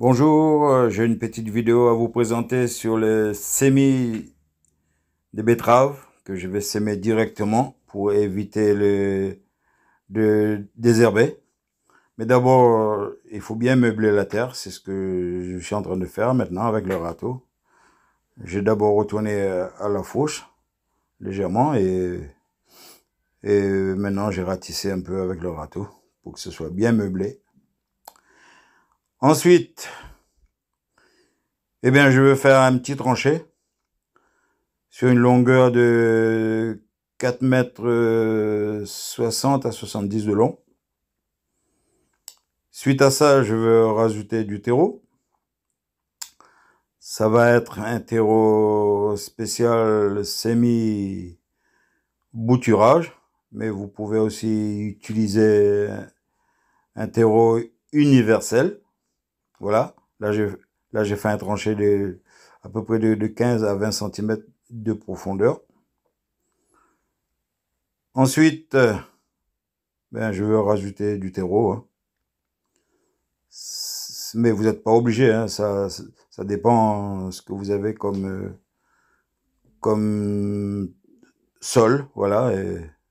Bonjour, euh, j'ai une petite vidéo à vous présenter sur le semis des betteraves que je vais semer directement pour éviter le, de désherber. Mais d'abord, euh, il faut bien meubler la terre, c'est ce que je suis en train de faire maintenant avec le râteau. J'ai d'abord retourné euh, à la fauche, légèrement et, et maintenant j'ai ratissé un peu avec le râteau pour que ce soit bien meublé. Ensuite, eh bien, je veux faire un petit tranché sur une longueur de 4 mètres 60 euh, à 70 de long. Suite à ça, je veux rajouter du terreau. Ça va être un terreau spécial semi-bouturage, mais vous pouvez aussi utiliser un terreau universel. Voilà. Là, j'ai, là, j'ai fait un tranché de, à peu près de, 15 à 20 cm de profondeur. Ensuite, euh, ben, je veux rajouter du terreau. Hein. Mais vous n'êtes pas obligé, hein. ça, ça dépend ce que vous avez comme, euh, comme sol. Voilà.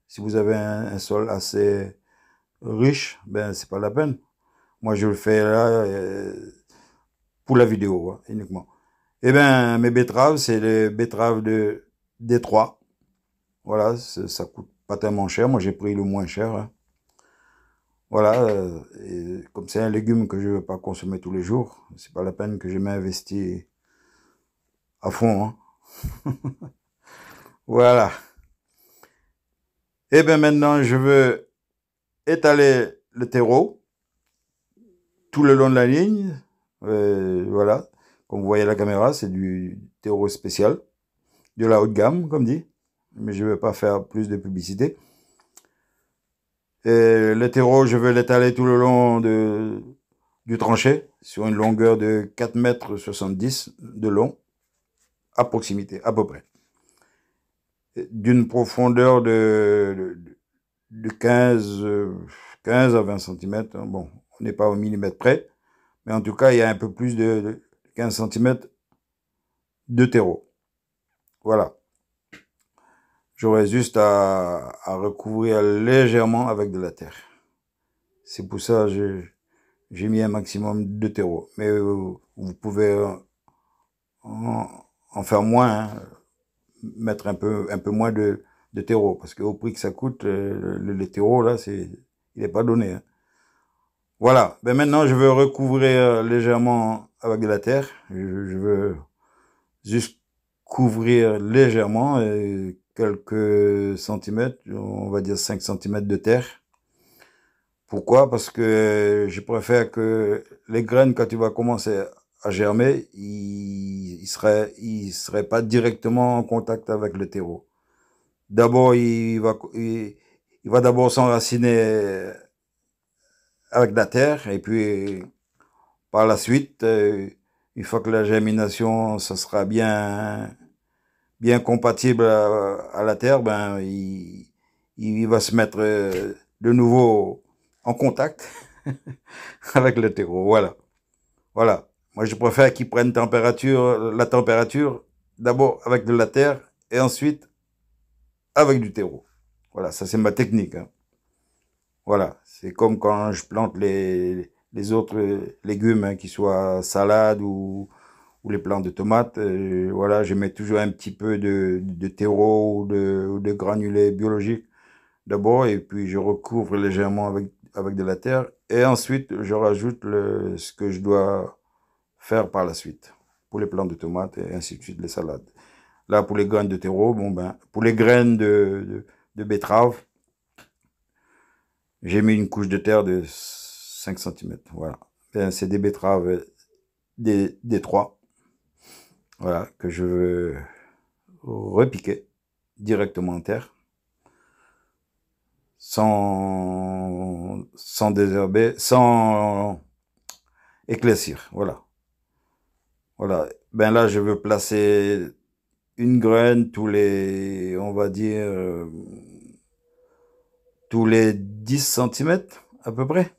si vous avez un, un sol assez riche, ben, n'est pas la peine. Moi, je le fais là euh, pour la vidéo hein, uniquement. Eh ben, mes betteraves, c'est les betteraves de Détroit. Voilà, ça coûte pas tellement cher. Moi, j'ai pris le moins cher. Hein. Voilà, euh, comme c'est un légume que je ne veux pas consommer tous les jours, c'est pas la peine que je m'investis à fond. Hein. voilà. Eh ben, maintenant, je veux étaler le terreau tout le long de la ligne. Euh, voilà, comme vous voyez à la caméra, c'est du terreau spécial, de la haute gamme, comme dit. Mais je ne vais pas faire plus de publicité. Et le terreau, je vais l'étaler tout le long du tranché, sur une longueur de 4 mètres 70 de long, à proximité, à peu près. D'une profondeur de, de 15, 15 à 20 cm. Hein, bon, on n'est pas au millimètre près, mais en tout cas, il y a un peu plus de 15 cm de terreau. Voilà. J'aurais juste à, recouvrir légèrement avec de la terre. C'est pour ça que j'ai mis un maximum de terreau. Mais euh, vous, pouvez en, faire moins, hein. mettre un peu, un peu moins de, terreau. Parce qu'au prix que ça coûte, euh, le, terreau, là, c'est, il n'est pas donné. Hein. Voilà. Ben maintenant, je veux recouvrir euh, légèrement avec de la terre. Je, veux juste couvrir légèrement euh, quelques centimètres, on va dire 5 centimètres de terre. Pourquoi Parce que je préfère que les graines, quand tu vas commencer à germer, ils ne il seraient, pas directement en contact avec le terreau. D'abord, il va, il va d'abord s'enraciner euh, avec la terre. Et puis, par la suite, euh, une fois que la germination, ça sera bien, bien compatible à, la terre, ben, il, il, va se mettre euh, de nouveau en contact avec le terreau. Voilà. Voilà. Moi, je préfère qu'il prenne température, la température d'abord avec de la terre et ensuite avec du terreau. Voilà, ça c'est ma technique. Hein. Voilà, c'est comme quand je plante les, les autres légumes, hein, qu'ils soient salades ou, ou les plantes de tomates. Euh, voilà, je mets toujours un petit peu de, de terreau ou de, de granulés biologiques d'abord, et puis je recouvre légèrement avec, avec de la terre. Et ensuite, je rajoute ce que je dois faire par la suite pour les plants de tomates et ainsi de suite, les salades. Là, pour les graines de terreau, bon ben, pour les graines de, de, de betterave, j'ai mis une couche de terre de 5 cm. Voilà. c'est des betteraves euh, des, des trois. Voilà, que je veux repiquer directement en terre. Sans, sans désherber, sans éclaircir. Voilà. Voilà. Ben là, je veux placer une graine tous les, on va dire, euh, tous les 10 cm à peu près.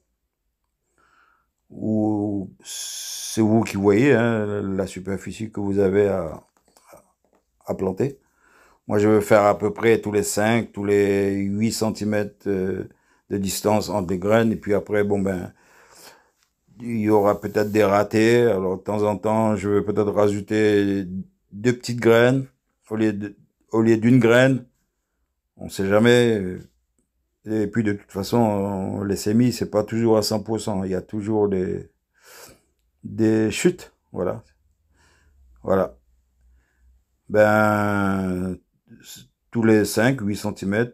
Ou c'est vous qui voyez hein, la superficie que vous avez à, à planter. Moi, je veux faire à peu près tous les 5, tous les 8 cm euh, de distance entre les graines. Et puis après, bon ben, il y aura peut-être des ratés. Alors, de temps en temps, je vais peut-être rajouter deux petites graines au lieu d'une graine. On ne sait jamais. Euh, et puis de toute façon, euh, les semis, c'est pas toujours à 100%. Il y a toujours des, des chutes. Voilà. Voilà. Ben, tous les 5, 8 cm.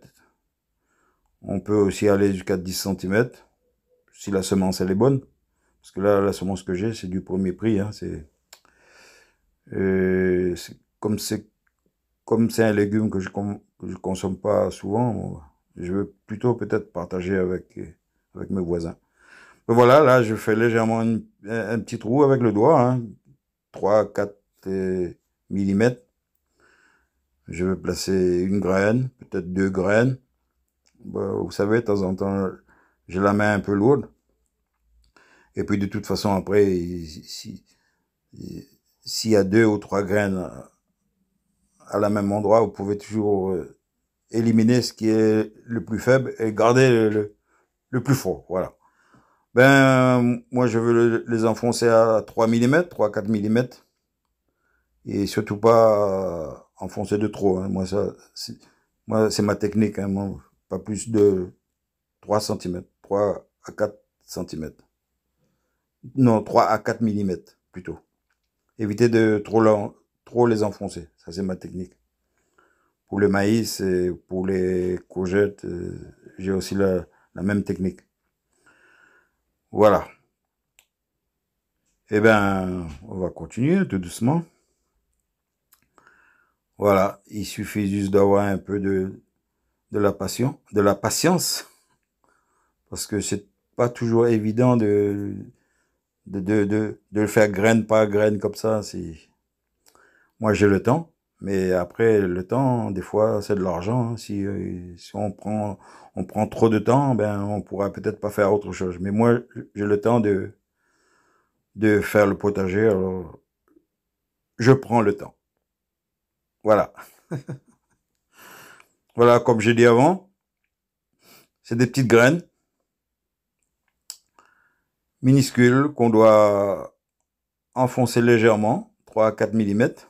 On peut aussi aller jusqu'à 10 cm. Si la semence, elle est bonne. Parce que là, la semence que j'ai, c'est du premier prix. Hein, c'est, euh, comme c'est, comme c'est un légume que je, consomme pas souvent, je veux plutôt peut-être partager avec, avec mes voisins. Ben voilà, là, je fais légèrement une, un petit trou avec le doigt, hein, 3-4 euh, mm. Je vais placer une graine, peut-être deux graines. Ben, vous savez, de temps en temps, j'ai la main un peu lourde. Et puis de toute façon, après, s'il y a deux ou trois graines à la même endroit, vous pouvez toujours euh, éliminer ce qui est le plus faible et garder le, le, plus fort. Voilà. Ben, moi, je veux les enfoncer à 3 mm, 3-4 mm. Et surtout pas euh, enfoncer de trop. Hein. Moi, ça, moi, c'est ma technique. Hein. pas plus de 3 cm. 3 à 4 cm. Non, 3 à 4 mm plutôt. Éviter de trop, trop les enfoncer. Ça, c'est ma technique pour le maïs et pour les courgettes, euh, j'ai aussi la, même technique. Voilà. Eh bien, on va continuer tout doucement. Voilà, il suffit juste d'avoir un peu de, de la passion, de la patience, parce que c'est pas toujours évident de, de, de, de, le faire graine par graine comme ça. Moi, j'ai le temps. Mais après, le temps, des fois, c'est de l'argent. Euh, si, on, prend, on prend trop de temps, ben, on pourra peut-être pas faire autre chose. Mais moi, j'ai le temps de, de faire le potager, alors je prends le temps. Voilà. voilà, comme j'ai dit avant, c'est des petites graines minuscules qu'on doit enfoncer légèrement, 3 à 4 millimètres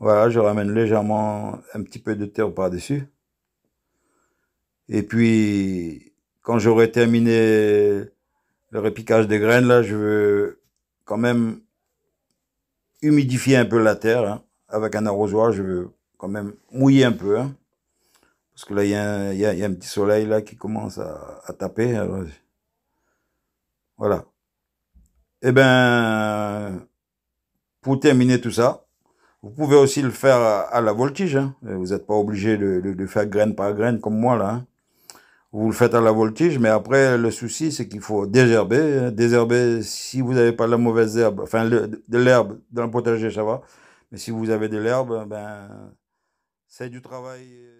voilà, je ramène légèrement un petit peu de terre par-dessus. Et puis, quand j'aurai terminé le repiquage des graines, là, je veux quand même humidifier un peu la terre. Hein. Avec un arrosoir, je veux quand même mouiller un peu. Hein. Parce que là, il y, a un petit soleil là qui commence à, taper. Voilà. Eh ben, pour terminer tout ça, vous pouvez aussi le faire à la voltige. Hein. Vous n'êtes pas obligé de, de, faire graine par graine comme moi là. Hein. Vous le faites à la voltige, mais après le souci c'est qu'il faut désherber. Hein. Désherber si vous n'avez pas la mauvaise herbe, enfin de l'herbe dans le potager ça va, mais si vous avez de l'herbe, ben c'est du travail. Euh,